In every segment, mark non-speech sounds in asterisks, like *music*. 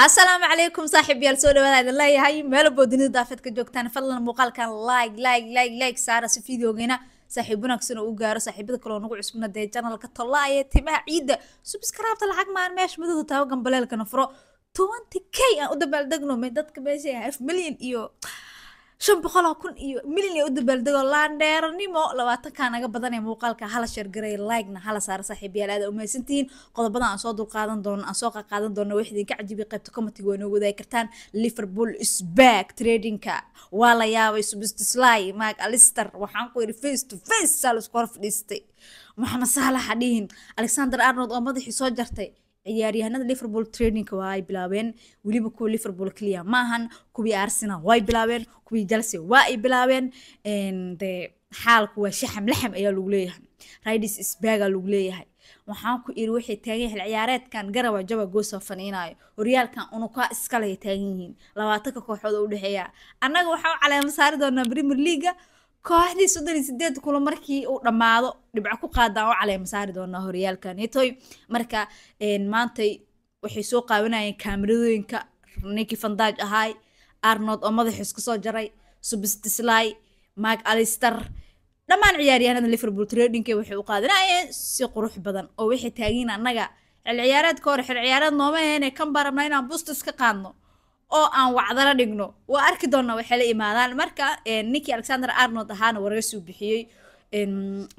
asalaamu calaykum saaxiibyaal soo dhawaada idin leeyahay meelabo dunida daafeed ka joogtaan fadlan muuqaalkan lig lig lig lig saara si fideogeyna saaxiib wanaagsana u gaaro saaxiibada kaleo nagu cusbna dee janalka tolla ee timaha ciidda subskaraabta lacag maan meesha madada taawo gambaleelkana furo k aan u dabaaldegno dadka meesha half milyan iyo shan boqoloo kun iyo milyan ee u dabaaldego laandheeranimo labaatankaa naga badan ee muuqaalka hala sheergaray likena hala saara saaxiibayaal aada umahadsantihiin qodobada aan soo dulqaadan doono aan soo qaqaadan doono wax idinka cajibi qaybta commentga waa noo wadaagi kartaan liverpool sback tradingka waa la yaabay substisly mark alister waxaan ku yidhi face to face saa la fadhiistay maxamed saalaxa dhihin alexander arnold oo madaxii soo jartay ciyaaryahanada liverpool trainingka waa ay bilaabeen weliba kuwa liverpool keliya maahan kuwii arsenal waa ay bilaabeen kuwii chelsea waa ay bilaabeen de xaalku waa shaxam laxam ayaa lagu leeyahay ridis isbaga lagu leeyahay waxaan ku iri waxay taagan yihiin ciyaareedkan garawa jaba goosoo faniinayo horyaalkan unukaa iskale taagan yihiin labaatanka kooxood oo udhexeeya annaga waxaa u caleema saari doonaa premier leaga kooxdii soddon iyo sideed kulo markii uu dhammaado dhibco ku qaadaan oo caleema saari doonaa horyaalka nitoy marka maantay waxay soo qaawanayeen kaameradooyinka ninkii fandaaj ahaay arnold oo madaxa isku jaray substislai mak alister dhammaan ciyaaryahanada liverpool tradingkay waxay u qaadanayeen si qurux badan oo waxay taagiin annaga xil hore xil ciyaareed kan baranaa inaan bustis ka qaadno oo aan wacdala dhigno waa arki doonna waxay la imaadaan marka eh, ninkii alexander arnold ahaana wareysi u bixiyey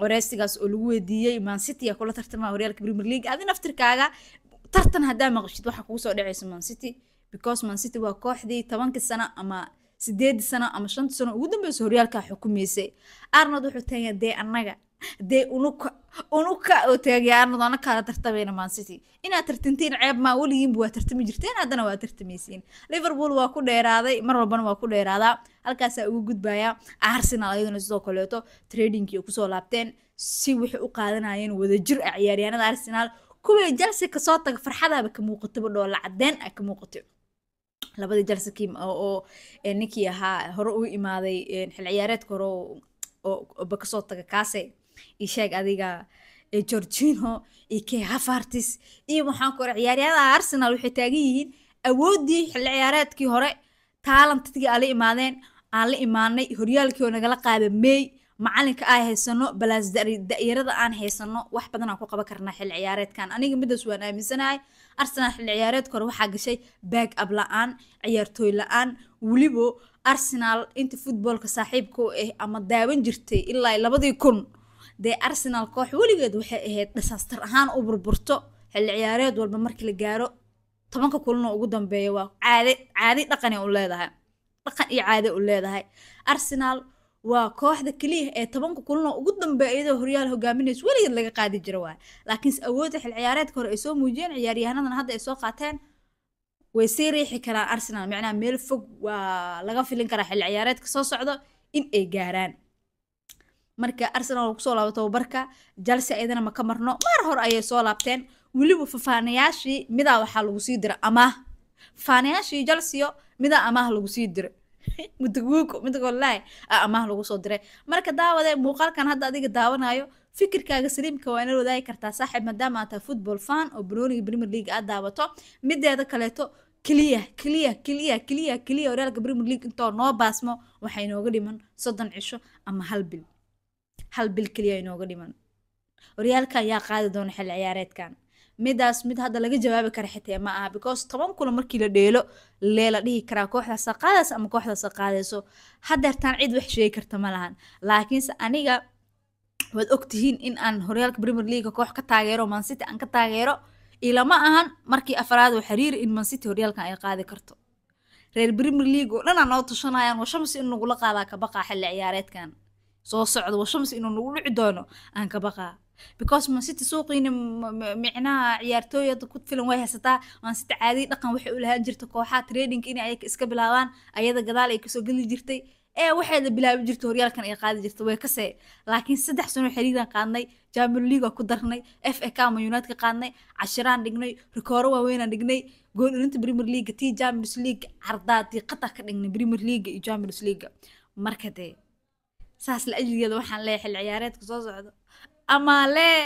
wareysigaas oo lagu weydiiyey mancity kula tartama horyaalka premier league adi naftirkaaga tartan haddaa maqashid waxa kugu soo dhacaysa mancity because mancity waa kooxdii tobankii sano ama sideedii sano ama shantii sano ugu dambeysa horyaalkaa xukumaysay arnold wuxuu taagay dee annaga dee unuka unuka oo taageeranadona kaala tartamayna maansiti inaad tartamtiin ceeb maa weligiinba waa tartami jirteen haddana waa tartamaysiin liverpool waa ku dheeraaday mar walbana waa ku dheeraadaa halkaasaa ugu gudbaya arsenal ayaduna sidoo kaleeto tradingkii kusoo laabteen si waxay u qaadanayeen wadajir ah ciyaaryahanada arsenal kuwii jelse kasoo taga farxadaaba ka muuqataba dhoola cadeen a ka muuqato labadii jelsekii oo ninkii ahaa hore ugu imaaday xil ciyaareedka hore oo bakasoo taga kaase sheeg adiga jorgino iyo kehafartis iyo maxaan ku ciyaaryaadaha arsenal waxay taagan yihiin awooddii xilli ciyaareedkii hore taalantadkii aan imaadeen aan la imaanay horyaalkii oo nagala qaada meey macalinka aan haysano balaas da-yarada aan haysano wax badan ku qaban karnaa xilli ciyaareedkan aniga middaas waan aaminsanahay arsenal xilli ciyaareedka hore waxaa gashay baag ab la-aan ciyaartooy la-aan weliba arsenal inta futboolka saaxiibka u ah eh, ama daawan jirtay ilaa labadii kun dee arsenal koox weligeed waxay ahayd dhasastar ahaan u burburto xilli ciyaareed walba markii la gaaro tobanka kulanoo ugu dambeeya waa caade caadi dhaqanay u leedahay dhaqan iyo caade u leedahay arsenal waa kooxda keliya ee tobanka kulanoo ugu dambeeya iyadoo horyaal hogaaminayso weligeed laga qaadi jiro waay laakiinse awoodda xilli ciyaareedka hore ay soo muujiyeen ciyaaryahanadana hadda ay soo qaateen way sii riixi karaan arsenal macnaha meel fog waa laga filin karaa xilli ciyaareedka soo socdo in ay gaaraan marka arsenal kusoo laabo tababarka jalse aydana ma ka marno maar hor ayay soo laabteen weliba fafaanayaashii midaa waxaa lagu sii diray amaah faanayaashii jalsiyo midaa amaah lagu sii diray *laughs* muduguuko midgolahi a ah, amaah lagu soo diray marka daawade muuqaalkan hadda adiga daawanayo fikirkaaga saliimka waa inala wadaagi kartaa saaxiib maadaama aad football fan oo banooniga premier league aad daawato mideeda kaleeto keliya keliya keliya keliya keliya horaalka premier league intoo noo baasmo waxay nooga dhiman soddon cisho ama hal bil hal bil keliya inooga dhiman horyaalkan yaa qaadi doona xilli ciyaareedkan midaas mid hadda laga jawaabi kara xitee ma aha because toban kulan markii la dheelo lee dhihi karaa kooxdaasa qaadaysa ama kooxdaasa qaadayso hadeertaan cid wax sheegi karta ma lahan laakiinse aniga waad ogtihiin in aan horyaalka premier leaga koox ka taageero mancity aan ka taageero ilama ahan markii afraad oo xiriiri in mancity horyaalkan ay qaadi karto reer premier league oo dhan aan noo tashanayaan washamsi in lagula qaadaa ka xilli ciyaareedkan soo socda wa inuu nagu dhici doono aan ka baqaa because mansity suuqiina micnaha ciyaartooy ku filan way haysataa mansity caadii dhaqan waxay u jirta kooxaha tradingka inay ayaga iska bilaabaan ayada gadaal ay kasoo geli jirtay ee waxayda bilaabi jirta horyaalkan ay qaadi jirta way kasee laakiin saddex sano xiriiran qaadnay jamal league ku darnay f a kama united ka qaadnay cashiraan dhignay rikooro waaweynaan dhignay gool premier league tii champions league cardaadii qatar ka dhignay premier league iyo champions league marka dee saas la ajligeeda waxaan leeya xil ciyaareedka soo socdo amaa lee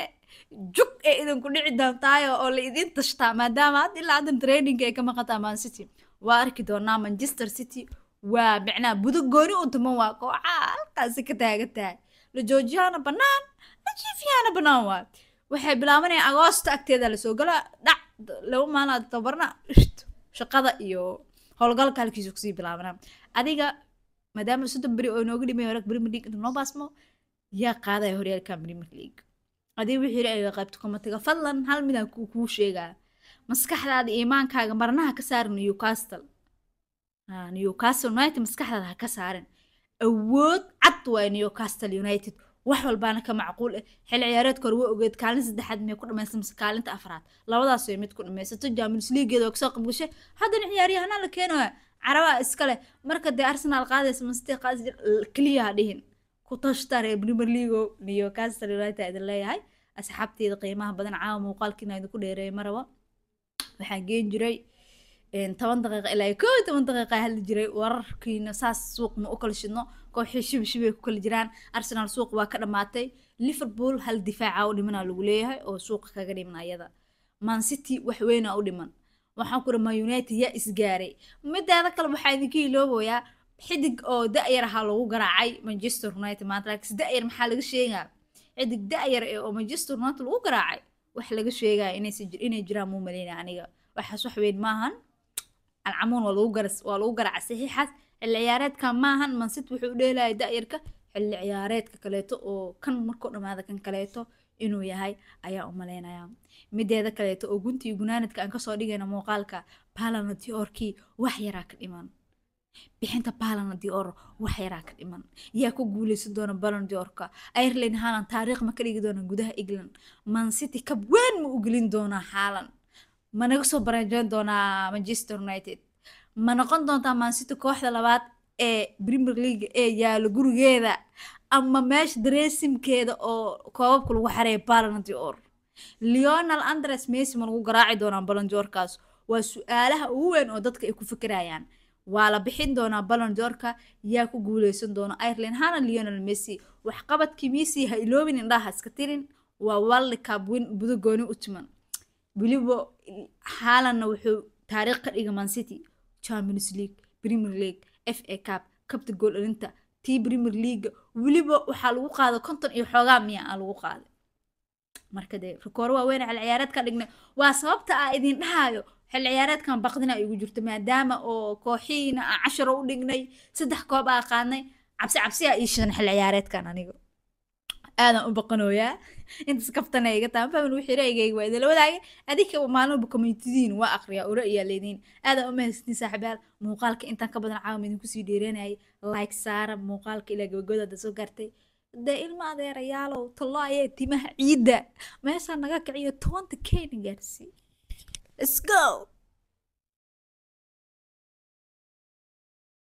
jug ee idinku dhici doontaayo oo la idiin tashtaa maadaama had ilaa haddan traininga ay ka maqantaa man city waa arki doonaa manchester city waa micnaha budagooni u duman waa kooxaa halkaasi ka taagan la joojiyana bannaan la jiifiyana bannaan waa waxay bilaabanaya agoosto agteeda lasoo gala dhac laba maalinaad tabarna shaqada iyo howlgalka halkiisu kusii bilaabanaa adiga maadaama soddon beri oo inooga dhimay e horaag premier league inta noo baasmo yaa qaadaya horyaalkan premier league adii wixii ra ayga qaybto komatiga fadlan hal midaan kuu sheegaa maskaxdaada iimaankaaga e marnaha ka saarin newcastle ah, newcastle united maskaxdaada ha ka saarin awood cad waay newcastle united wax walbaana ka macquul ah xil ciyaareedka hore waa ogeed kaalinta saddexaad miyay ku dhamaysta mise kaalinta afraad labadaas way mid ku dhamaysato jamus liigeeda oo kasoo qabgashay haddana ciyaaryahanaa la keenaya carabaa iskaleh marka dee arsenal qaadaysa masti keliya ha dhihin ku tashtare premier leago newcaster united idin leeyahay asxaabteeda qiimaha badan caawa muuqaalkiina idinku dheereeya maraba waxaan geen jiray toban daqiiqa ilaa koo toban daqiiqa hadli jiray wararkiina saas suuq u kala shidno kooxii shib ku kala jiraan arsenal suuq waa ka dhammaatay liverpool hal difaaca u dhimana lagu leeyahay oo suuqa kaga dhiman ayada man city wax weyna u dhiman waxaan ku dhamaa united yaa isgaaray midaada kale waxaa idinka iloobayaa xidig oo da'yar ahaa lagu garaacay manchester united maanta laakiinse da'yar maxaa laga sheegaa xidig da'yar ee eh oo manchester united lagu garaacay wax laga sheegaya inay jiraan muu maleynaya aniga waxaas wax weyn maahan alcamuun waa lagu garas garaaca saxiixaas xilli ciyaareedka maahan mansit wuxuu dheelaya da'yarka xilli ciyaareedka kaleeto oo kan markoo dhammaada kan kaleeto inuu yahay ayaa umalaynaya mideeda kaleeto oo guntii gunaanadka aan kasoo dhigayna muuqaalka balanadiorkii wax yaraa ka dhiman bixinta baalanadi wax yaraa ka dhiman yaa ku guuleysan doona balanadi orka halan haalan taariikh ma ka dhigi doona gudaha england mancity kab weyn ma u gelin doonaa haalan ma naga soo baranjeyn doonaa manchester united ma noqon doontaa mancity kooxda labaad ee premier league ee yaalo gurigeeda ama meesha dareesimkeeda oo koobabka lagu xareeya barlanty or leonal andres messi ma lagu garaaci doonaa balonjoorkaas waa su-aalaha ugu weyn oo dadka ay ku fikirayaan waa la bixin doonaa balonjoorka yaa ku guuleysan doona ireland hana leonal messi waxqabadkii messi ha iloobin indhaha iska tirin waa walli kabwin budagooni u timan weliba haalanna wuxuu taariikh ka dhiga mancity champions league premier league f a cab kabta gool dhalinta t premier leaga weliba waxaa lagu qaaday konton iyo xoogaa miya aa lagu qaaday marka dee rikooro waaweyn xil ciyaareedka dhignay waa sababta a ah idin dhahayo xil ciyaareedkan baqdina igu jirto maadaama oo kooxiina aa casharo u dhignay saddex koob aa qaadnay cabsi cabsi aa iishidan xil ciyaareedkan aniga aadaan u baqanooyaa intaas kaftan iga taa taanfamin wixii ra'yigayga waa idinla wadaagay adinka maalinba communitidiin waa aqriyaa ura yaa leediin aadaan u mahadsantiin saaxiibayaal muuqaalka intaan ka badan caawam idinku sii dheeranayay like saara muuqaalka ilaa gabagooda hadda soo gaartay dee ilma adeerayaalow talo ayaa timaha ciidda meeshaa naga kiciyo tobanta keyna let's go